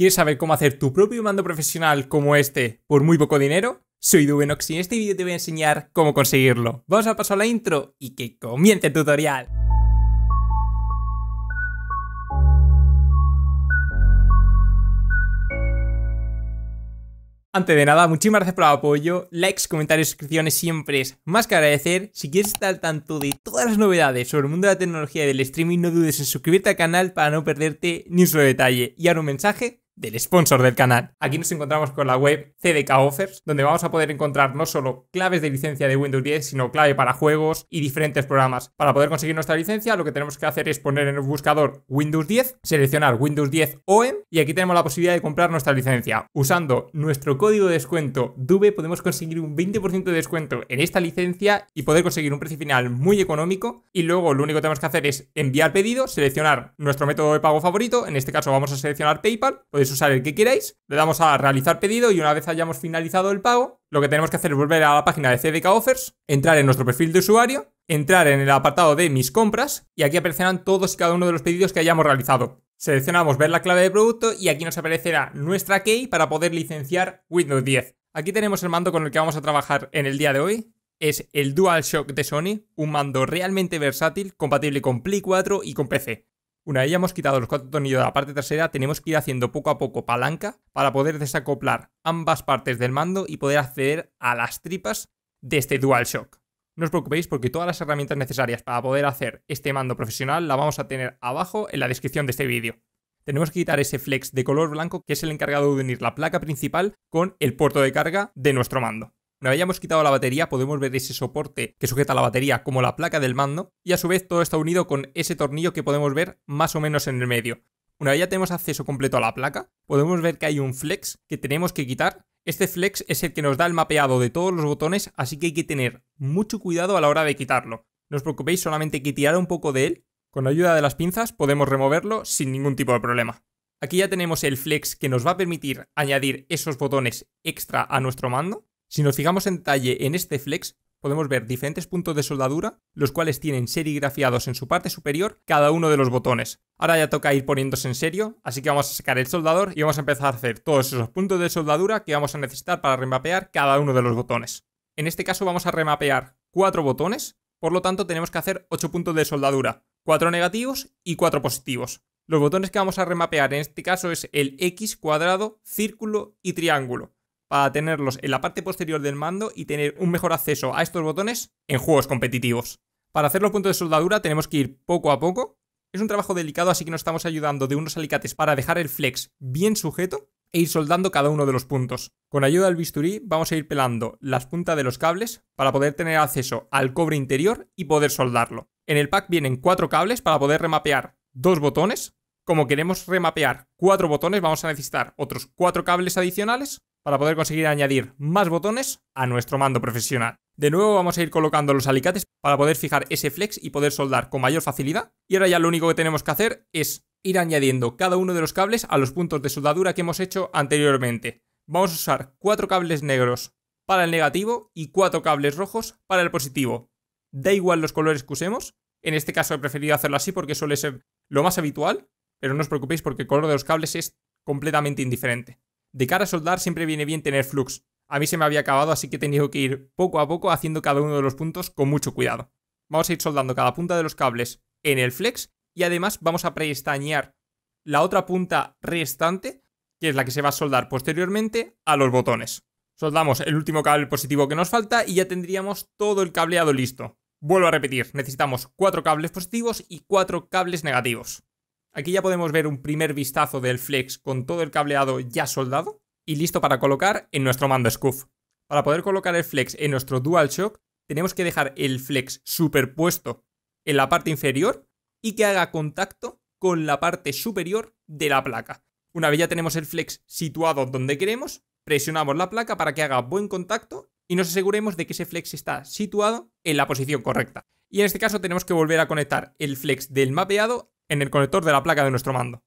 ¿Quieres saber cómo hacer tu propio mando profesional como este por muy poco dinero? Soy Dubenox y en este vídeo te voy a enseñar cómo conseguirlo. Vamos a pasar a la intro y que comience el tutorial. Antes de nada, muchísimas gracias por el apoyo, likes, comentarios, suscripciones siempre es más que agradecer. Si quieres estar al tanto de todas las novedades sobre el mundo de la tecnología y del streaming, no dudes en suscribirte al canal para no perderte ni un solo detalle. Y ahora un mensaje del sponsor del canal. Aquí nos encontramos con la web CDK Offers, donde vamos a poder encontrar no solo claves de licencia de Windows 10, sino clave para juegos y diferentes programas. Para poder conseguir nuestra licencia, lo que tenemos que hacer es poner en el buscador Windows 10, seleccionar Windows 10 OEM y aquí tenemos la posibilidad de comprar nuestra licencia. Usando nuestro código de descuento DUBE podemos conseguir un 20% de descuento en esta licencia y poder conseguir un precio final muy económico y luego lo único que tenemos que hacer es enviar pedido, seleccionar nuestro método de pago favorito, en este caso vamos a seleccionar PayPal, podéis usar el que queráis, le damos a realizar pedido y una vez hayamos finalizado el pago, lo que tenemos que hacer es volver a la página de CDK Offers, entrar en nuestro perfil de usuario, entrar en el apartado de mis compras y aquí aparecerán todos y cada uno de los pedidos que hayamos realizado. Seleccionamos ver la clave de producto y aquí nos aparecerá nuestra key para poder licenciar Windows 10. Aquí tenemos el mando con el que vamos a trabajar en el día de hoy, es el DualShock de Sony, un mando realmente versátil, compatible con Play 4 y con PC. Una vez ya hemos quitado los cuatro tornillos de la parte trasera, tenemos que ir haciendo poco a poco palanca para poder desacoplar ambas partes del mando y poder acceder a las tripas de este DualShock. No os preocupéis porque todas las herramientas necesarias para poder hacer este mando profesional la vamos a tener abajo en la descripción de este vídeo. Tenemos que quitar ese flex de color blanco que es el encargado de unir la placa principal con el puerto de carga de nuestro mando. Una vez ya hemos quitado la batería, podemos ver ese soporte que sujeta la batería como la placa del mando y a su vez todo está unido con ese tornillo que podemos ver más o menos en el medio. Una vez ya tenemos acceso completo a la placa, podemos ver que hay un flex que tenemos que quitar. Este flex es el que nos da el mapeado de todos los botones, así que hay que tener mucho cuidado a la hora de quitarlo. No os preocupéis, solamente que tirar un poco de él. Con ayuda de las pinzas podemos removerlo sin ningún tipo de problema. Aquí ya tenemos el flex que nos va a permitir añadir esos botones extra a nuestro mando. Si nos fijamos en detalle en este flex, podemos ver diferentes puntos de soldadura, los cuales tienen serigrafiados en su parte superior cada uno de los botones. Ahora ya toca ir poniéndose en serio, así que vamos a sacar el soldador y vamos a empezar a hacer todos esos puntos de soldadura que vamos a necesitar para remapear cada uno de los botones. En este caso vamos a remapear cuatro botones, por lo tanto tenemos que hacer 8 puntos de soldadura, cuatro negativos y cuatro positivos. Los botones que vamos a remapear en este caso es el X cuadrado, círculo y triángulo para tenerlos en la parte posterior del mando y tener un mejor acceso a estos botones en juegos competitivos. Para hacer los puntos de soldadura tenemos que ir poco a poco. Es un trabajo delicado, así que nos estamos ayudando de unos alicates para dejar el flex bien sujeto e ir soldando cada uno de los puntos. Con ayuda del bisturí vamos a ir pelando las puntas de los cables para poder tener acceso al cobre interior y poder soldarlo. En el pack vienen cuatro cables para poder remapear dos botones. Como queremos remapear cuatro botones vamos a necesitar otros cuatro cables adicionales para poder conseguir añadir más botones a nuestro mando profesional. De nuevo vamos a ir colocando los alicates para poder fijar ese flex y poder soldar con mayor facilidad. Y ahora ya lo único que tenemos que hacer es ir añadiendo cada uno de los cables a los puntos de soldadura que hemos hecho anteriormente. Vamos a usar cuatro cables negros para el negativo y cuatro cables rojos para el positivo. Da igual los colores que usemos, en este caso he preferido hacerlo así porque suele ser lo más habitual, pero no os preocupéis porque el color de los cables es completamente indiferente. De cara a soldar siempre viene bien tener flux. A mí se me había acabado, así que he tenido que ir poco a poco haciendo cada uno de los puntos con mucho cuidado. Vamos a ir soldando cada punta de los cables en el flex y además vamos a preestañar la otra punta restante, que es la que se va a soldar posteriormente a los botones. Soldamos el último cable positivo que nos falta y ya tendríamos todo el cableado listo. Vuelvo a repetir, necesitamos cuatro cables positivos y cuatro cables negativos. Aquí ya podemos ver un primer vistazo del Flex con todo el cableado ya soldado y listo para colocar en nuestro mando SCUF. Para poder colocar el Flex en nuestro DualShock, tenemos que dejar el Flex superpuesto en la parte inferior y que haga contacto con la parte superior de la placa. Una vez ya tenemos el Flex situado donde queremos, presionamos la placa para que haga buen contacto y nos aseguremos de que ese flex está situado en la posición correcta. Y en este caso tenemos que volver a conectar el flex del mapeado en el conector de la placa de nuestro mando.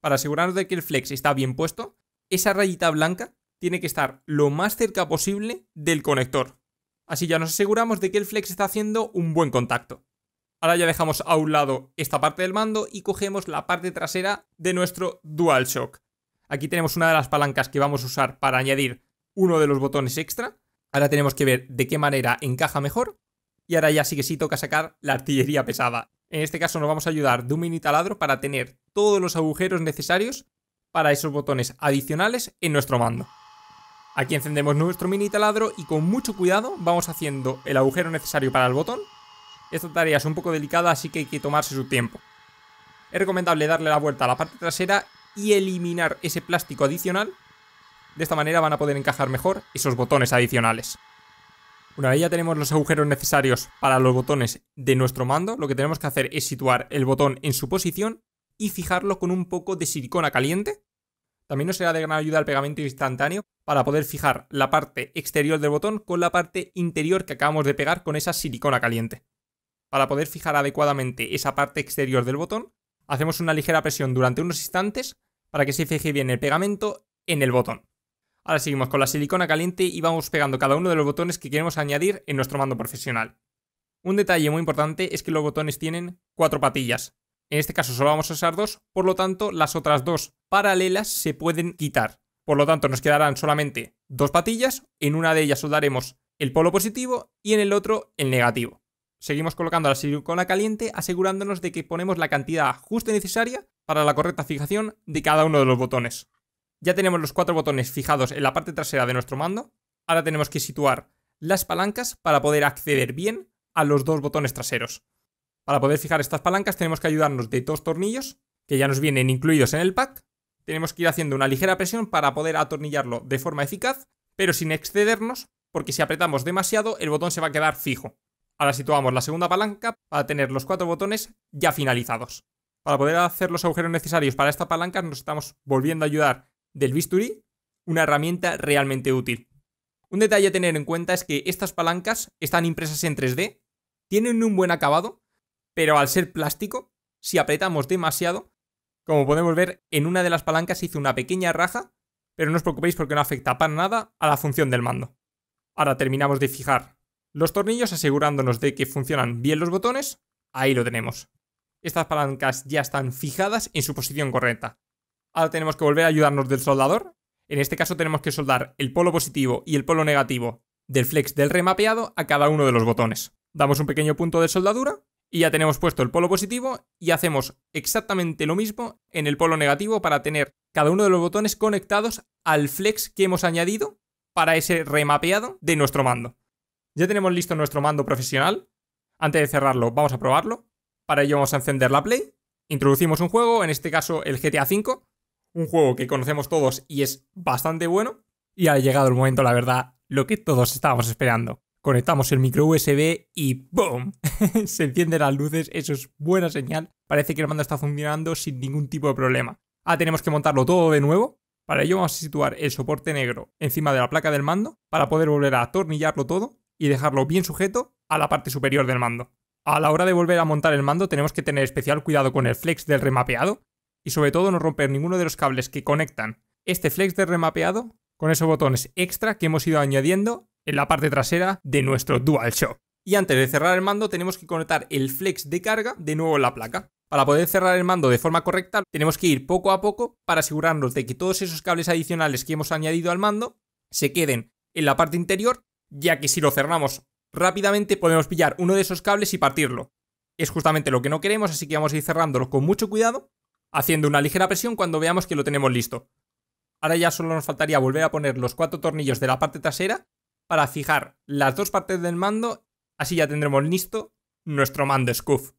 Para asegurarnos de que el flex está bien puesto, esa rayita blanca tiene que estar lo más cerca posible del conector. Así ya nos aseguramos de que el flex está haciendo un buen contacto. Ahora ya dejamos a un lado esta parte del mando y cogemos la parte trasera de nuestro DualShock. Aquí tenemos una de las palancas que vamos a usar para añadir uno de los botones extra. Ahora tenemos que ver de qué manera encaja mejor. Y ahora ya sí que sí toca sacar la artillería pesada. En este caso nos vamos a ayudar de un mini taladro para tener todos los agujeros necesarios para esos botones adicionales en nuestro mando. Aquí encendemos nuestro mini taladro y con mucho cuidado vamos haciendo el agujero necesario para el botón. Esta tarea es un poco delicada así que hay que tomarse su tiempo. Es recomendable darle la vuelta a la parte trasera y eliminar ese plástico adicional. De esta manera van a poder encajar mejor esos botones adicionales. Una vez ya tenemos los agujeros necesarios para los botones de nuestro mando, lo que tenemos que hacer es situar el botón en su posición y fijarlo con un poco de silicona caliente. También nos será de gran ayuda el pegamento instantáneo para poder fijar la parte exterior del botón con la parte interior que acabamos de pegar con esa silicona caliente. Para poder fijar adecuadamente esa parte exterior del botón, hacemos una ligera presión durante unos instantes para que se fije bien el pegamento en el botón. Ahora seguimos con la silicona caliente y vamos pegando cada uno de los botones que queremos añadir en nuestro mando profesional. Un detalle muy importante es que los botones tienen cuatro patillas. En este caso solo vamos a usar dos, por lo tanto las otras dos paralelas se pueden quitar. Por lo tanto nos quedarán solamente dos patillas, en una de ellas soldaremos el polo positivo y en el otro el negativo. Seguimos colocando la silicona caliente asegurándonos de que ponemos la cantidad justa necesaria para la correcta fijación de cada uno de los botones. Ya tenemos los cuatro botones fijados en la parte trasera de nuestro mando. Ahora tenemos que situar las palancas para poder acceder bien a los dos botones traseros. Para poder fijar estas palancas tenemos que ayudarnos de dos tornillos que ya nos vienen incluidos en el pack. Tenemos que ir haciendo una ligera presión para poder atornillarlo de forma eficaz, pero sin excedernos, porque si apretamos demasiado el botón se va a quedar fijo. Ahora situamos la segunda palanca para tener los cuatro botones ya finalizados. Para poder hacer los agujeros necesarios para esta palanca nos estamos volviendo a ayudar del bisturí una herramienta realmente útil. Un detalle a tener en cuenta es que estas palancas están impresas en 3D, tienen un buen acabado, pero al ser plástico, si apretamos demasiado, como podemos ver, en una de las palancas hizo una pequeña raja, pero no os preocupéis porque no afecta para nada a la función del mando. Ahora terminamos de fijar los tornillos asegurándonos de que funcionan bien los botones. Ahí lo tenemos. Estas palancas ya están fijadas en su posición correcta. Ahora tenemos que volver a ayudarnos del soldador. En este caso tenemos que soldar el polo positivo y el polo negativo del flex del remapeado a cada uno de los botones. Damos un pequeño punto de soldadura y ya tenemos puesto el polo positivo y hacemos exactamente lo mismo en el polo negativo para tener cada uno de los botones conectados al flex que hemos añadido para ese remapeado de nuestro mando. Ya tenemos listo nuestro mando profesional. Antes de cerrarlo vamos a probarlo. Para ello vamos a encender la Play. Introducimos un juego, en este caso el GTA V un juego que conocemos todos y es bastante bueno. Y ha llegado el momento, la verdad, lo que todos estábamos esperando. Conectamos el micro USB y ¡boom! se encienden las luces, eso es buena señal. Parece que el mando está funcionando sin ningún tipo de problema. Ah, tenemos que montarlo todo de nuevo. Para ello vamos a situar el soporte negro encima de la placa del mando para poder volver a atornillarlo todo y dejarlo bien sujeto a la parte superior del mando. A la hora de volver a montar el mando tenemos que tener especial cuidado con el flex del remapeado, y sobre todo no romper ninguno de los cables que conectan este flex de remapeado con esos botones extra que hemos ido añadiendo en la parte trasera de nuestro DualShock. Y antes de cerrar el mando tenemos que conectar el flex de carga de nuevo en la placa. Para poder cerrar el mando de forma correcta tenemos que ir poco a poco para asegurarnos de que todos esos cables adicionales que hemos añadido al mando se queden en la parte interior, ya que si lo cerramos rápidamente podemos pillar uno de esos cables y partirlo. Es justamente lo que no queremos, así que vamos a ir cerrándolo con mucho cuidado haciendo una ligera presión cuando veamos que lo tenemos listo. Ahora ya solo nos faltaría volver a poner los cuatro tornillos de la parte trasera para fijar las dos partes del mando, así ya tendremos listo nuestro mando SCUF.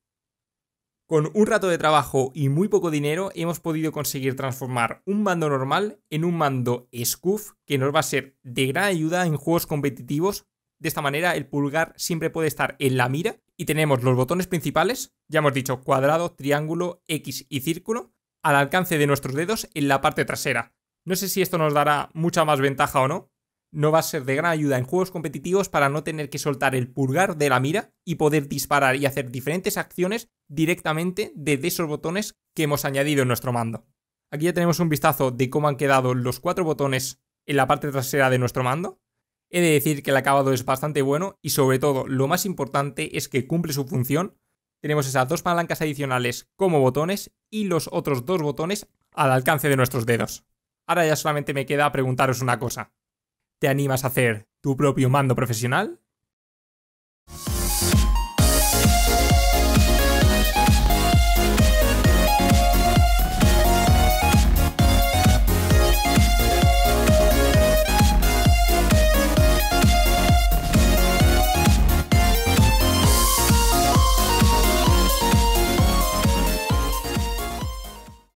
Con un rato de trabajo y muy poco dinero hemos podido conseguir transformar un mando normal en un mando SCUF que nos va a ser de gran ayuda en juegos competitivos de esta manera el pulgar siempre puede estar en la mira y tenemos los botones principales, ya hemos dicho cuadrado, triángulo, X y círculo, al alcance de nuestros dedos en la parte trasera. No sé si esto nos dará mucha más ventaja o no. No va a ser de gran ayuda en juegos competitivos para no tener que soltar el pulgar de la mira y poder disparar y hacer diferentes acciones directamente desde esos botones que hemos añadido en nuestro mando. Aquí ya tenemos un vistazo de cómo han quedado los cuatro botones en la parte trasera de nuestro mando. He de decir que el acabado es bastante bueno y sobre todo lo más importante es que cumple su función. Tenemos esas dos palancas adicionales como botones y los otros dos botones al alcance de nuestros dedos. Ahora ya solamente me queda preguntaros una cosa. ¿Te animas a hacer tu propio mando profesional?